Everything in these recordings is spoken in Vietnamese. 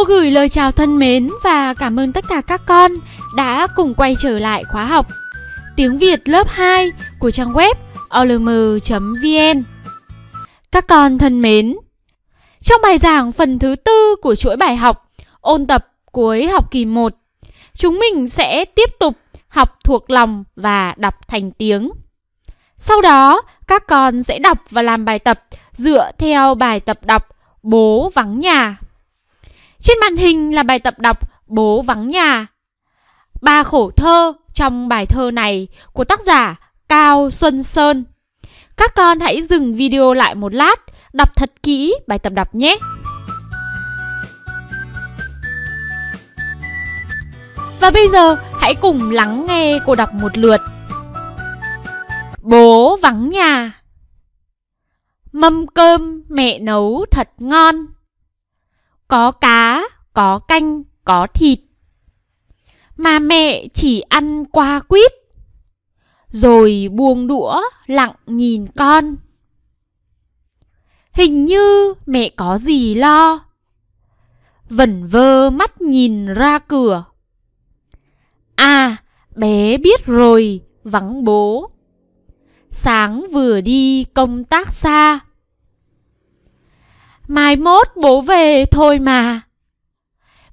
Cô gửi lời chào thân mến và cảm ơn tất cả các con đã cùng quay trở lại khóa học Tiếng Việt lớp 2 của trang web olm.vn Các con thân mến, trong bài giảng phần thứ tư của chuỗi bài học ôn tập cuối học kỳ 1, chúng mình sẽ tiếp tục học thuộc lòng và đọc thành tiếng. Sau đó, các con sẽ đọc và làm bài tập dựa theo bài tập đọc Bố vắng nhà trên màn hình là bài tập đọc Bố vắng nhà. Ba khổ thơ trong bài thơ này của tác giả Cao Xuân Sơn. Các con hãy dừng video lại một lát, đọc thật kỹ bài tập đọc nhé. Và bây giờ hãy cùng lắng nghe cô đọc một lượt. Bố vắng nhà Mâm cơm mẹ nấu thật ngon có cá, có canh, có thịt. Mà mẹ chỉ ăn qua quýt. Rồi buông đũa lặng nhìn con. Hình như mẹ có gì lo. Vẩn vơ mắt nhìn ra cửa. À, bé biết rồi, vắng bố sáng vừa đi công tác xa Mai mốt bố về thôi mà.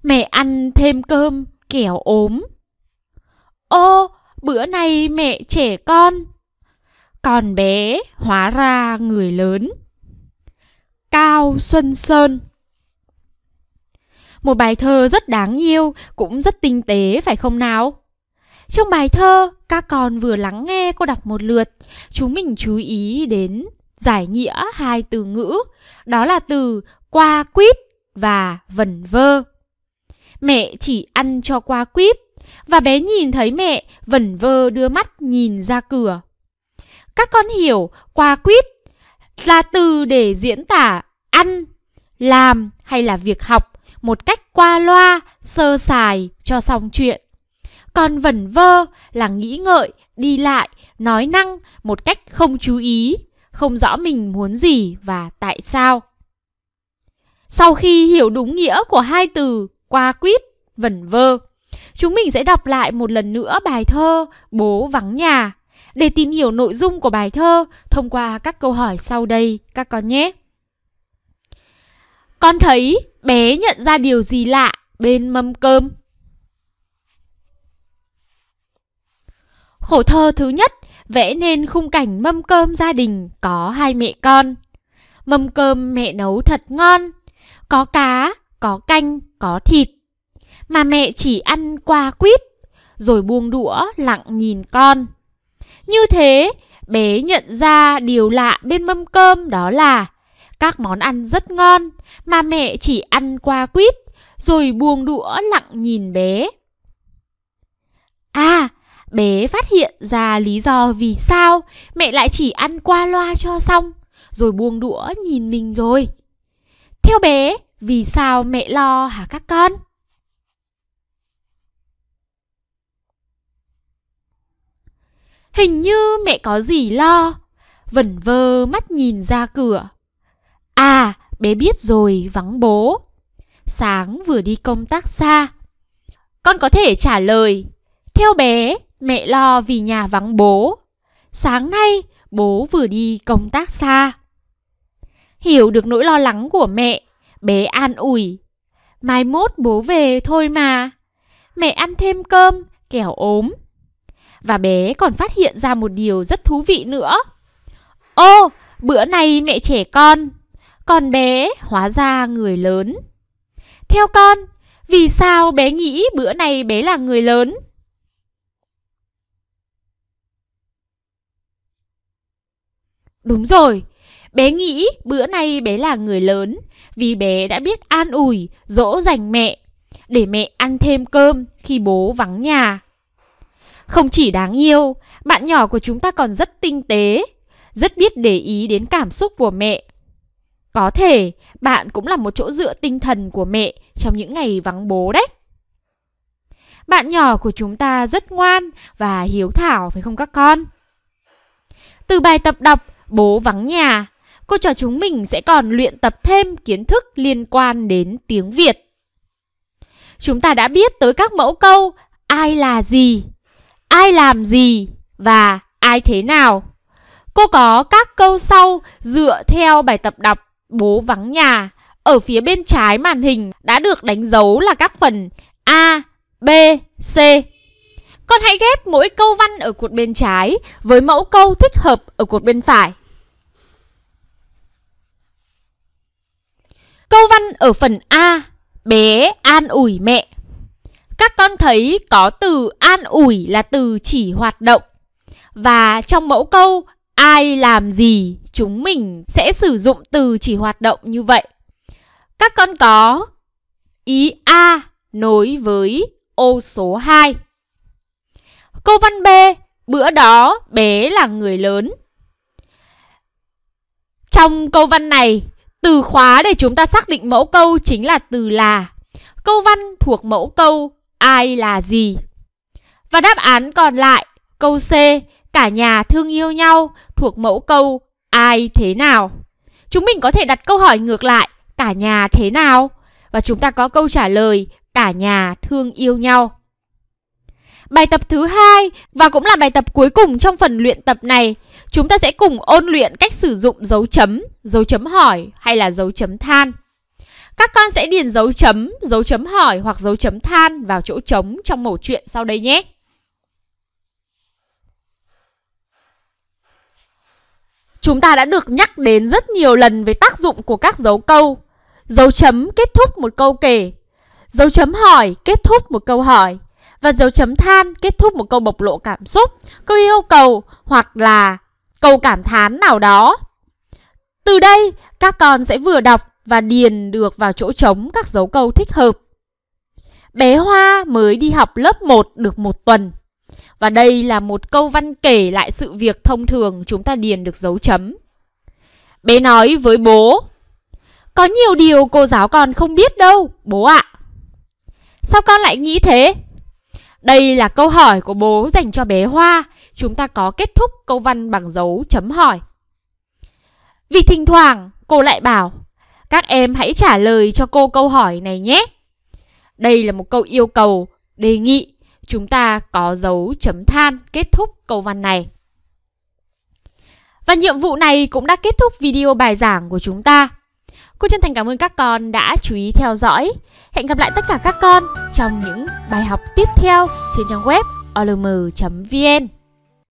Mẹ ăn thêm cơm, kẻo ốm. Ô, bữa nay mẹ trẻ con. Còn bé hóa ra người lớn. Cao Xuân Sơn Một bài thơ rất đáng yêu, cũng rất tinh tế phải không nào? Trong bài thơ, các con vừa lắng nghe cô đọc một lượt, chúng mình chú ý đến giải nghĩa hai từ ngữ, đó là từ qua quýt và vần vơ. Mẹ chỉ ăn cho qua quýt và bé nhìn thấy mẹ vẩn vơ đưa mắt nhìn ra cửa. Các con hiểu qua quýt là từ để diễn tả ăn, làm hay là việc học một cách qua loa, sơ sài cho xong chuyện. Còn vẩn vơ là nghĩ ngợi, đi lại, nói năng một cách không chú ý không rõ mình muốn gì và tại sao. Sau khi hiểu đúng nghĩa của hai từ qua quýt, vẩn vơ, chúng mình sẽ đọc lại một lần nữa bài thơ Bố vắng nhà để tìm hiểu nội dung của bài thơ thông qua các câu hỏi sau đây các con nhé. Con thấy bé nhận ra điều gì lạ bên mâm cơm. Khổ thơ thứ nhất vẽ nên khung cảnh mâm cơm gia đình có hai mẹ con. Mâm cơm mẹ nấu thật ngon, có cá, có canh, có thịt. Mà mẹ chỉ ăn qua quýt, rồi buông đũa lặng nhìn con. Như thế, bé nhận ra điều lạ bên mâm cơm đó là các món ăn rất ngon mà mẹ chỉ ăn qua quýt rồi buông đũa lặng nhìn bé. À, Bé phát hiện ra lý do vì sao mẹ lại chỉ ăn qua loa cho xong rồi buông đũa nhìn mình rồi. Theo bé, vì sao mẹ lo hả các con? Hình như mẹ có gì lo Vẩn vơ mắt nhìn ra cửa À bé biết rồi vắng bố Sáng vừa đi công tác xa Con có thể trả lời Theo bé Mẹ lo vì nhà vắng bố. Sáng nay, bố vừa đi công tác xa. Hiểu được nỗi lo lắng của mẹ, bé an ủi. Mai mốt bố về thôi mà. Mẹ ăn thêm cơm, kẻo ốm. Và bé còn phát hiện ra một điều rất thú vị nữa. Ô, bữa nay mẹ trẻ con, còn bé hóa ra người lớn. Theo con, vì sao bé nghĩ bữa nay bé là người lớn? Đúng rồi, bé nghĩ bữa nay bé là người lớn vì bé đã biết an ủi, dỗ dành mẹ để mẹ ăn thêm cơm khi bố vắng nhà. Không chỉ đáng yêu, bạn nhỏ của chúng ta còn rất tinh tế, rất biết để ý đến cảm xúc của mẹ. Có thể bạn cũng là một chỗ dựa tinh thần của mẹ trong những ngày vắng bố đấy. Bạn nhỏ của chúng ta rất ngoan và hiếu thảo phải không các con? Từ bài tập đọc, bố vắng nhà, cô trò chúng mình sẽ còn luyện tập thêm kiến thức liên quan đến tiếng Việt. Chúng ta đã biết tới các mẫu câu ai là gì, ai làm gì và ai thế nào. Cô có các câu sau dựa theo bài tập đọc Bố vắng nhà. Ở phía bên trái màn hình đã được đánh dấu là các phần A, B, C. Con hãy ghép mỗi câu văn ở cột bên trái với mẫu câu thích hợp ở cột bên phải. Câu văn ở phần A, bé an ủi mẹ. Các con thấy có từ an ủi là từ chỉ hoạt động. Và trong mẫu câu ai làm gì, chúng mình sẽ sử dụng từ chỉ hoạt động như vậy. Các con có ý A nối với ô số 2. Cô Văn B, bữa đó bé là người lớn. Trong câu văn này, từ khóa để chúng ta xác định mẫu câu chính là từ là. Câu văn thuộc mẫu câu ai là gì. Và đáp án còn lại, câu C, cả nhà thương yêu nhau thuộc mẫu câu ai thế nào. Chúng mình có thể đặt câu hỏi ngược lại, cả nhà thế nào? Và chúng ta có câu trả lời cả nhà thương yêu nhau. Bài tập thứ hai và cũng là bài tập cuối cùng trong phần luyện tập này, chúng ta sẽ cùng ôn luyện cách sử dụng dấu chấm, dấu chấm hỏi hay là dấu chấm than. Các con sẽ điền dấu chấm, dấu chấm hỏi hoặc dấu chấm than vào chỗ trống trong mẩu chuyện sau đây nhé. Chúng ta đã được nhắc đến rất nhiều lần về tác dụng của các dấu câu. Dấu chấm kết thúc một câu kể. Dấu chấm hỏi kết thúc một câu hỏi và dấu chấm than kết thúc một câu bộc lộ cảm xúc, câu yêu cầu hoặc là câu cảm thán nào đó. Từ đây, các con sẽ vừa đọc và điền được vào chỗ trống các dấu câu thích hợp. Bé Hoa mới đi học lớp 1 được một tuần. Và đây là một câu văn kể lại sự việc thông thường chúng ta điền được dấu chấm. Bé nói với bố, có nhiều điều cô giáo còn không biết đâu, bố ạ. À. Sao con lại nghĩ thế? Đây là câu hỏi của bố dành cho bé Hoa. Chúng ta có kết thúc câu văn bằng dấu chấm hỏi. Vì thỉnh thoảng cô lại bảo Các em hãy trả lời cho cô câu hỏi này nhé. Đây là một câu yêu cầu, đề nghị. Chúng ta có dấu chấm than kết thúc câu văn này. Và nhiệm vụ này cũng đã kết thúc video bài giảng của chúng ta. Cô chân thành cảm ơn các con đã chú ý theo dõi. Hẹn gặp lại tất cả các con trong những bài học tiếp theo trên trang web olm.vn.